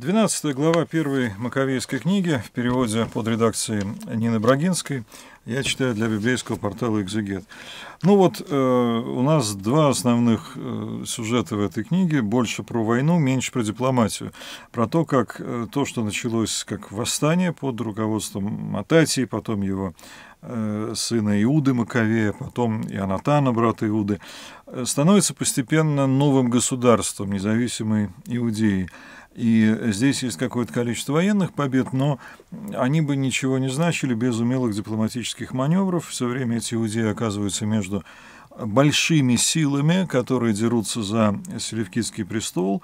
12 глава первой Маковейской книги в переводе под редакцией Нины Брагинской. Я читаю для библейского портала «Экзегет». Ну вот, э, у нас два основных э, сюжета в этой книге. Больше про войну, меньше про дипломатию. Про то, как э, то, что началось как восстание под руководством Мататии, потом его э, сына Иуды Маковея, потом и Анатана брата Иуды, э, становится постепенно новым государством, независимой Иудеи. И здесь есть какое-то количество военных побед, но они бы ничего не значили без умелых дипломатических маневров. Все время эти иудеи оказываются между большими силами, которые дерутся за Селевкидский престол.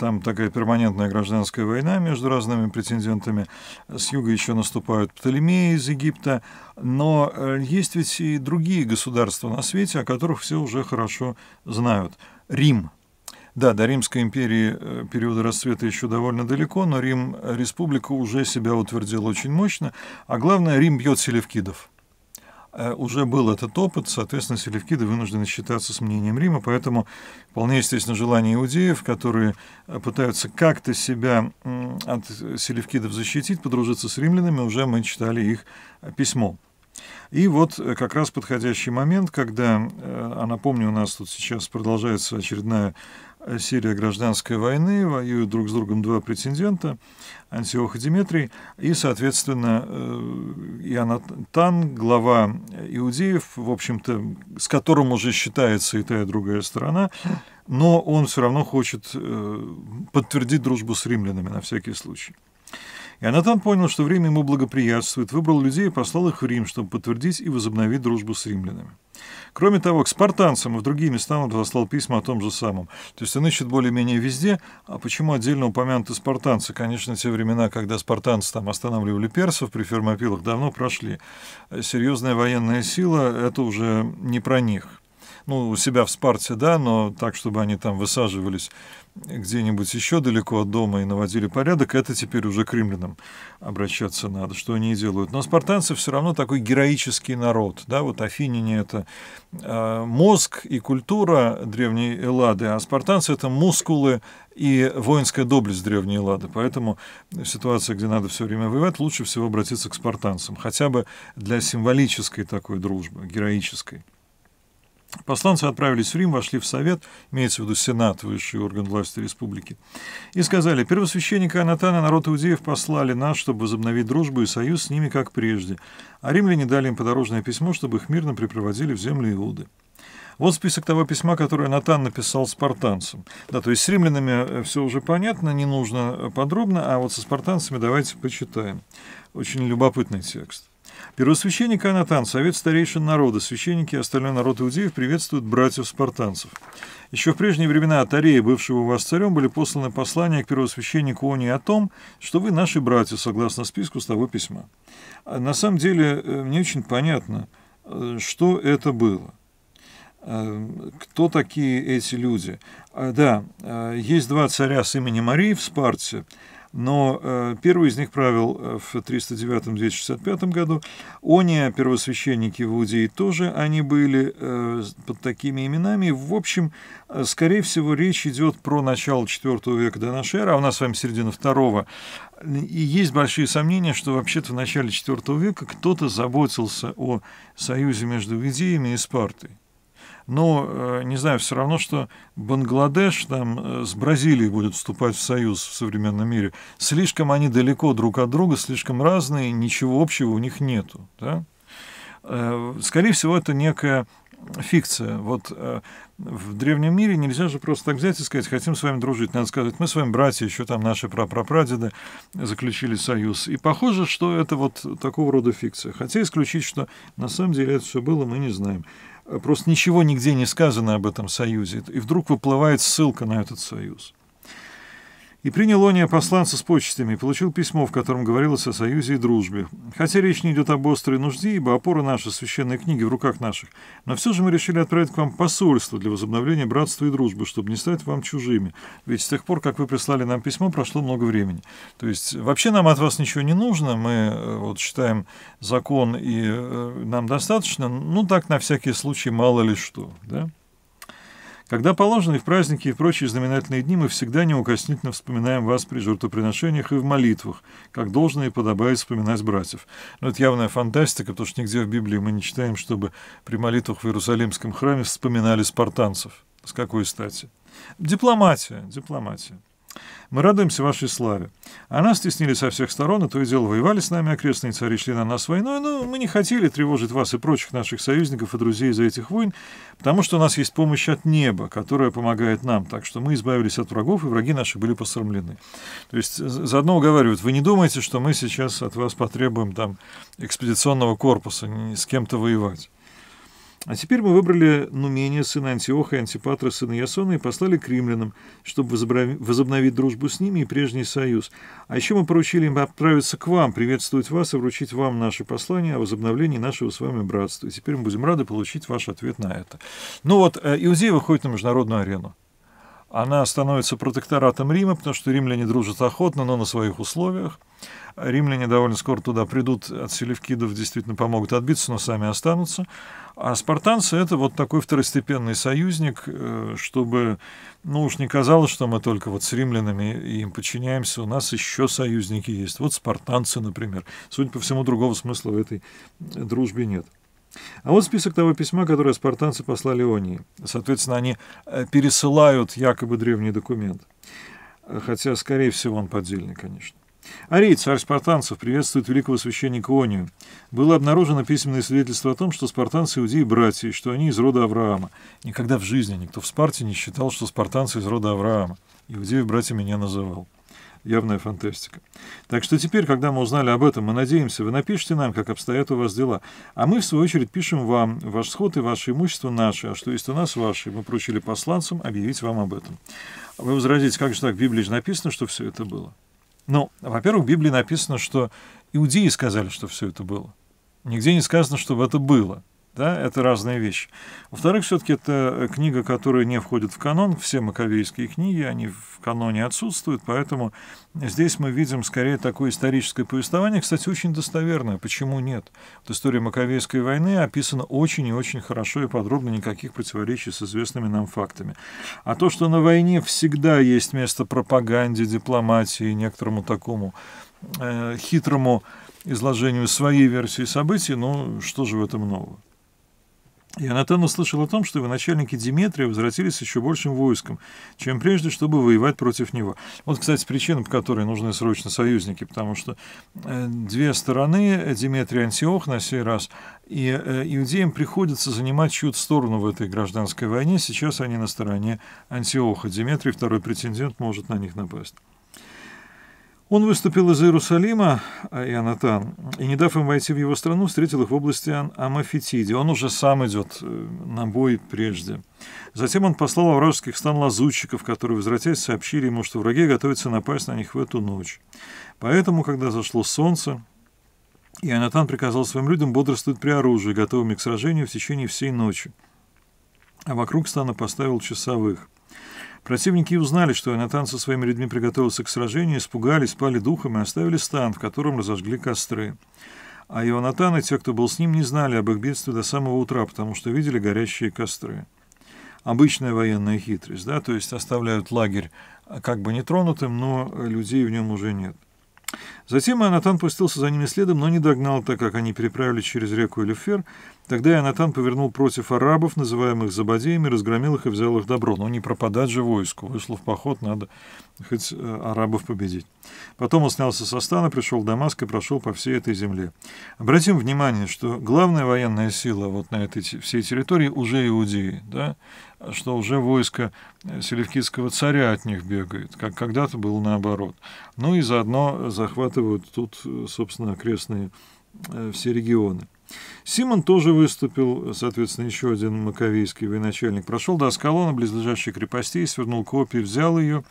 Там такая перманентная гражданская война между разными претендентами. С юга еще наступают Птолемеи из Египта. Но э, есть ведь и другие государства на свете, о которых все уже хорошо знают. Рим, да, до Римской империи э, периода расцвета еще довольно далеко, но Рим э, республика уже себя утвердила очень мощно, а главное, Рим бьет селевкидов. Э, уже был этот опыт, соответственно, селевкиды вынуждены считаться с мнением Рима, поэтому вполне естественно желание иудеев, которые пытаются как-то себя от селевкидов защитить, подружиться с римлянами, уже мы читали их письмо. И вот как раз подходящий момент, когда, а напомню, у нас тут сейчас продолжается очередная Сирия гражданской войны, воюют друг с другом два претендента, Антиох и Диметрий, и, соответственно, э, Ионатан, глава иудеев, в общем-то, с которым уже считается и та, и другая сторона, но он все равно хочет э, подтвердить дружбу с римлянами на всякий случай. И Анатан понял, что время ему благоприятствует, выбрал людей и послал их в Рим, чтобы подтвердить и возобновить дружбу с римлянами. Кроме того, к спартанцам и в другие места он послал письма о том же самом. То есть он ищет более-менее везде. А почему отдельно упомянуты спартанцы? Конечно, те времена, когда спартанцы там останавливали персов при Фермопилах, давно прошли. Серьезная военная сила — это уже не про них ну, у себя в Спарте, да, но так, чтобы они там высаживались где-нибудь еще далеко от дома и наводили порядок, это теперь уже к римлянам обращаться надо, что они и делают. Но спартанцы все равно такой героический народ, да, вот афиняне это э, мозг и культура древней Эллады, а спартанцы это мускулы и воинская доблесть древней Эллады. Поэтому в ситуации, где надо все время воевать, лучше всего обратиться к спартанцам, хотя бы для символической такой дружбы, героической. Посланцы отправились в Рим, вошли в Совет, имеется в виду Сенат, высший орган власти республики, и сказали, первосвященника Анатана народ иудеев послали нас, чтобы возобновить дружбу и союз с ними, как прежде, а римляне дали им подорожное письмо, чтобы их мирно припроводили в землю Иуды. Вот список того письма, которое Натан написал спартанцам. Да, то есть с римлянами э, все уже понятно, не нужно э, подробно, а вот со спартанцами давайте почитаем. Очень любопытный текст. Первосвященник Анатан, совет старейшин народа, священники и остальной народ иудеев приветствуют братьев-спартанцев. Еще в прежние времена от Ареи, бывшего у вас царем, были посланы послания к первосвященнику Они о том, что вы наши братья, согласно списку с того письма. А, на самом деле, мне э, очень понятно, э, что это было. Э, кто такие эти люди? А, да, есть два царя с именем Марии в Спарте – но э, первый из них правил э, в 309-265 году. Они, первосвященники в Иудеи, тоже они были э, под такими именами. В общем, скорее всего, речь идет про начало IV века до нашей эры, а у нас с вами середина второго И есть большие сомнения, что вообще-то в начале IV века кто-то заботился о союзе между Иудеями и Спартой но, э, не знаю, все равно, что Бангладеш там э, с Бразилией будет вступать в союз в современном мире. Слишком они далеко друг от друга, слишком разные, ничего общего у них нету. Да? Э, скорее всего, это некая фикция. Вот в древнем мире нельзя же просто так взять и сказать, хотим с вами дружить. Надо сказать, мы с вами братья, еще там наши прапрапрадеды заключили союз. И похоже, что это вот такого рода фикция. Хотя исключить, что на самом деле это все было, мы не знаем. Просто ничего нигде не сказано об этом союзе. И вдруг выплывает ссылка на этот союз. И принял Ония посланца с почестями и получил письмо, в котором говорилось о союзе и дружбе. Хотя речь не идет об острой нужде, ибо опора наша священные книги в руках наших, но все же мы решили отправить к вам посольство для возобновления братства и дружбы, чтобы не стать вам чужими. Ведь с тех пор, как вы прислали нам письмо, прошло много времени. То есть вообще нам от вас ничего не нужно, мы э, вот считаем закон и э, нам достаточно, ну так на всякий случай мало ли что, да? Когда положено в праздники, и прочие знаменательные дни, мы всегда неукоснительно вспоминаем вас при жертвоприношениях и в молитвах, как должно и подобает вспоминать братьев. Но это явная фантастика, потому что нигде в Библии мы не читаем, чтобы при молитвах в Иерусалимском храме вспоминали спартанцев. С какой стати? Дипломатия, дипломатия. Мы радуемся вашей славе. А нас стеснили со всех сторон, и то и дело воевали с нами окрестные цари, шли на нас войной, но ну, мы не хотели тревожить вас и прочих наших союзников и друзей из-за этих войн, потому что у нас есть помощь от неба, которая помогает нам, так что мы избавились от врагов, и враги наши были посрамлены. То есть заодно уговаривают, вы не думаете, что мы сейчас от вас потребуем там экспедиционного корпуса, с кем-то воевать. А теперь мы выбрали Нумения, сына Антиоха, Антипатра, сына Ясона, и послали к римлянам, чтобы возобновить дружбу с ними и прежний союз. А еще мы поручили им отправиться к вам, приветствовать вас и вручить вам наше послание о возобновлении нашего с вами братства. И теперь мы будем рады получить ваш ответ на это. Ну вот, э, Иудея выходит на международную арену она становится протекторатом Рима, потому что римляне дружат охотно, но на своих условиях. Римляне довольно скоро туда придут, от селевкидов действительно помогут отбиться, но сами останутся. А спартанцы — это вот такой второстепенный союзник, э, чтобы, ну уж не казалось, что мы только вот с римлянами им подчиняемся, у нас еще союзники есть. Вот спартанцы, например. Судя по всему, другого смысла в этой дружбе нет. А вот список того письма, которое спартанцы послали Ионии. Соответственно, они э, пересылают якобы древний документ. Хотя, скорее всего, он поддельный, конечно. Арий, царь спартанцев, приветствует великого священника Онию. Было обнаружено письменное свидетельство о том, что спартанцы иудеи братья, что они из рода Авраама. Никогда в жизни никто в Спарте не считал, что спартанцы из рода Авраама. иудеи братья меня называл явная фантастика. Так что теперь, когда мы узнали об этом, мы надеемся, вы напишите нам, как обстоят у вас дела. А мы, в свою очередь, пишем вам. Ваш сход и ваше имущество наше, а что есть у нас ваше. Мы поручили посланцам объявить вам об этом. Вы возразите, как же так, в Библии же написано, что все это было. Ну, во-первых, в Библии написано, что иудеи сказали, что все это было. Нигде не сказано, чтобы это было. Да, это разные вещи. Во-вторых, все-таки это э, книга, которая не входит в канон. Все маковейские книги, они в каноне отсутствуют, поэтому здесь мы видим скорее такое историческое повествование, кстати, очень достоверное. Почему нет? Вот история Маковейской войны описана очень и очень хорошо и подробно, никаких противоречий с известными нам фактами. А то, что на войне всегда есть место пропаганде, дипломатии, некоторому такому э, хитрому изложению своей версии событий, ну что же в этом нового? Ионатан услышал о том, что его начальники Диметрия возвратились еще большим войском, чем прежде, чтобы воевать против него. Вот, кстати, причина, по которой нужны срочно союзники, потому что э, две стороны, э, Диметрий и Антиох на сей раз, и э, иудеям приходится занимать чью-то сторону в этой гражданской войне. Сейчас они на стороне Антиоха. Диметрий, второй претендент, может на них напасть. Он выступил из Иерусалима, а, Ионатан, и, не дав им войти в его страну, встретил их в области Амафетиди. Он уже сам идет э, на бой прежде. Затем он послал вражеских стан лазутчиков, которые, возвратясь, сообщили ему, что враги готовятся напасть на них в эту ночь. Поэтому, когда зашло солнце, Ионатан приказал своим людям бодрствовать при оружии, готовыми к сражению в течение всей ночи. А вокруг стана поставил часовых – Противники узнали, что Анатан со своими людьми приготовился к сражению, испугались, спали духом и оставили стан, в котором разожгли костры. А Ионатан и те, кто был с ним, не знали об их бедстве до самого утра, потому что видели горящие костры. Обычная военная хитрость, да, то есть оставляют лагерь а, как бы нетронутым, но э, людей в нем уже нет. Затем Ионатан пустился за ними следом, но не догнал, так как они переправили через реку Элифер. Тогда Ионатан повернул против арабов, называемых забодеями, разгромил их и взял их добро. Но не пропадать же войску. Вышло в поход, надо хоть э, арабов победить. Потом он снялся со стана, пришел в Дамаск и прошел по всей этой земле. Обратим внимание, что главная военная сила вот на этой всей территории уже иудеи. Да? что уже войско э, селевкидского царя от них бегает, как когда-то было наоборот. Ну и заодно захватывают тут, э, собственно, окрестные э, все регионы. Симон тоже выступил, соответственно, еще один маковейский военачальник. Прошел до Аскалона, близлежащей крепости свернул копии, взял ее,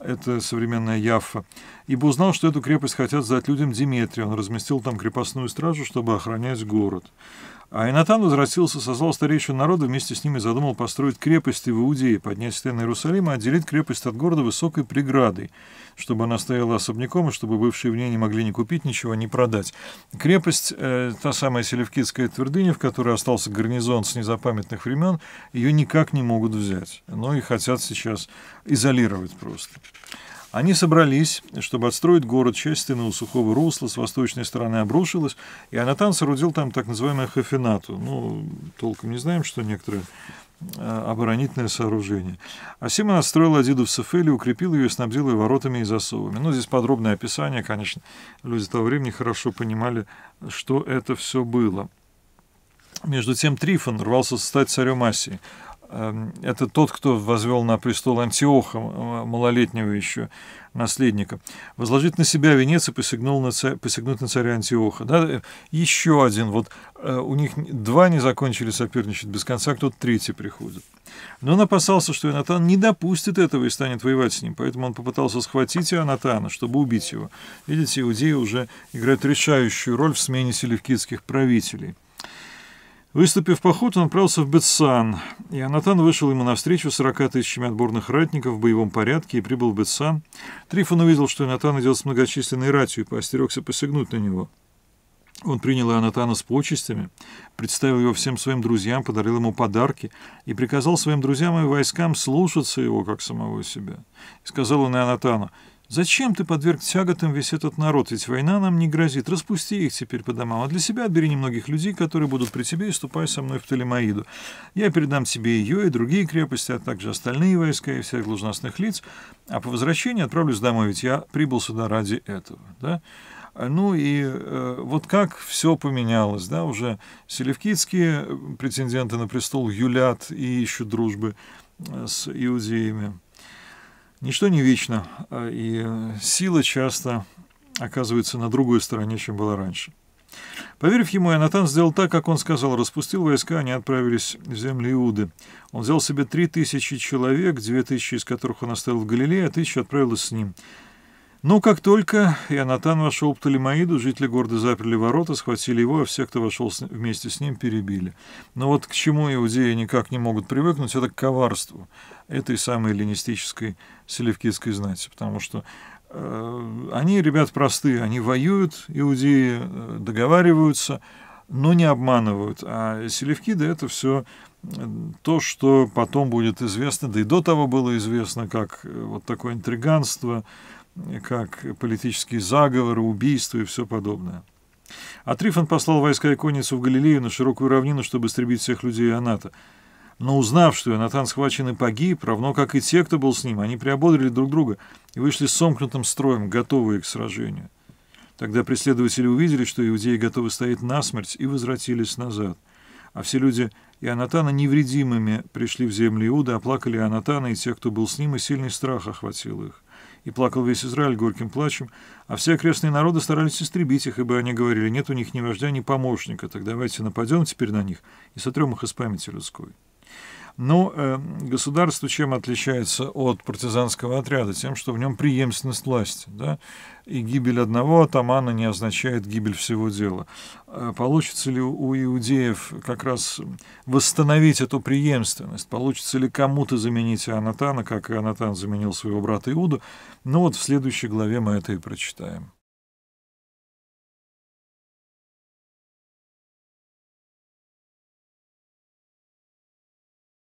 это современная Яффа, ибо узнал, что эту крепость хотят сдать людям Диметрия. Он разместил там крепостную стражу, чтобы охранять город. А Инатан возвратился, созвал старейшин народа, вместе с ними задумал построить крепости в Иудее, поднять стены Иерусалима, отделить крепость от города высокой преградой – чтобы она стояла особняком, и чтобы бывшие в ней не могли ни купить ничего, ни продать. Крепость, э, та самая Селевкидская твердыня, в которой остался гарнизон с незапамятных времен, ее никак не могут взять. Но ну и хотят сейчас изолировать просто. Они собрались, чтобы отстроить город, часть стены у сухого русла с восточной стороны обрушилась, и Анатан соорудил там так называемую хафинату. Ну, толком не знаем, что некоторые Э, оборонительное сооружение. Асима Адиду в или укрепил ее и снабдил ее воротами и засовами. Ну, здесь подробное описание, конечно. Люди того времени хорошо понимали, что это все было. Между тем Трифон рвался стать царем Асии. Эм, это тот, кто возвел на престол Антиоха, малолетнего еще наследника, возложить на себя венец и посягнул на царь, посягнуть на царя Антиоха. Да? Э, еще один, вот э, у них два не закончили соперничать без конца, кто-то третий приходит. Но он опасался, что Ионатан не допустит этого и станет воевать с ним, поэтому он попытался схватить Ионатана, чтобы убить его. Видите, иудеи уже играют решающую роль в смене селевкидских правителей. Выступив в поход, он отправился в Бетсан, и Анатан вышел ему навстречу с 40 тысячами отборных ратников в боевом порядке и прибыл в Бетсан. Трифон увидел, что Анатан идет с многочисленной ратью и поостерегся посягнуть на него. Он принял Анатана с почестями, представил его всем своим друзьям, подарил ему подарки и приказал своим друзьям и войскам слушаться его, как самого себя. И сказал он Анатану, Зачем ты подверг тяготам весь этот народ? Ведь война нам не грозит. Распусти их теперь по домам, а для себя отбери немногих людей, которые будут при тебе, и ступай со мной в Птолемаиду. Я передам тебе ее и другие крепости, а также остальные войска и всех должностных лиц, а по возвращении отправлюсь домой, ведь я прибыл сюда ради этого». Да? Ну и э, вот как все поменялось, да, уже селевкидские э, претенденты на престол юлят и ищут дружбы э, с иудеями. Ничто не вечно, а, и э, сила часто оказывается на другой стороне, чем была раньше. Поверив ему, Анатан сделал так, как он сказал, распустил войска, они отправились в земли Иуды. Он взял себе три тысячи человек, две тысячи из которых он оставил в Галилее, а тысяча отправилась с ним. Но как только Ионатан вошел в Птолемаиду, жители города заперли ворота, схватили его, а всех, кто вошел с... вместе с ним, перебили. Но вот к чему иудеи никак не могут привыкнуть, это к коварству этой самой эллинистической селевкидской знати, потому что э, они, ребят, простые, они воюют, иудеи э, договариваются, но не обманывают, а селевкиды — это все э, то, что потом будет известно, да и до того было известно, как э, вот такое интриганство, как политические заговоры, убийства и все подобное. А Трифон послал войска и конницу в Галилею на широкую равнину, чтобы истребить всех людей Аната. Но узнав, что Ионатан схвачен и погиб, равно как и те, кто был с ним, они приободрили друг друга и вышли с сомкнутым строем, готовые к сражению. Тогда преследователи увидели, что иудеи готовы стоять насмерть, и возвратились назад. А все люди Ионатана невредимыми пришли в землю Иуда, оплакали Ионатана и тех, кто был с ним, и сильный страх охватил их и плакал весь Израиль горьким плачем, а все окрестные народы старались истребить их, ибо они говорили, нет у них ни вождя, ни помощника, так давайте нападем теперь на них и сотрем их из памяти людской. Ну, э, государство чем отличается от партизанского отряда? Тем, что в нем преемственность власти, да? И гибель одного атамана не означает гибель всего дела. Э, получится ли у иудеев как раз восстановить эту преемственность? Получится ли кому-то заменить Анатана, как и Анатан заменил своего брата Иуду? Ну вот в следующей главе мы это и прочитаем.